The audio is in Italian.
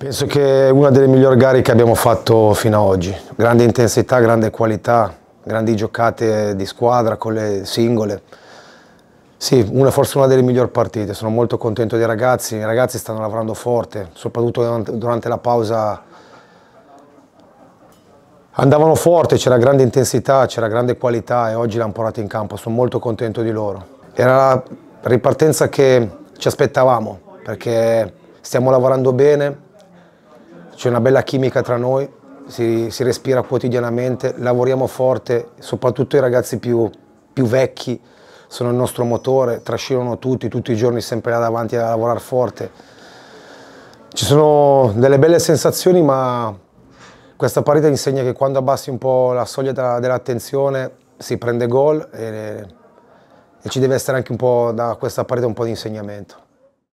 Penso che è una delle migliori gare che abbiamo fatto fino ad oggi. Grande intensità, grande qualità, grandi giocate di squadra con le singole. Sì, una, forse una delle migliori partite, sono molto contento dei ragazzi, i ragazzi stanno lavorando forte, soprattutto durante la pausa andavano forte, c'era grande intensità, c'era grande qualità e oggi l'hanno portata in campo, sono molto contento di loro. Era la ripartenza che ci aspettavamo perché stiamo lavorando bene, c'è una bella chimica tra noi, si, si, respira quotidianamente, lavoriamo forte, soprattutto i ragazzi più, più vecchi sono il nostro motore, trascinano tutti, tutti i giorni sempre là davanti a lavorare forte. Ci sono delle belle sensazioni, ma questa partita insegna che quando abbassi un po' la soglia dell'attenzione si prende gol e, e, ci deve essere anche da questa partita un po' di insegnamento.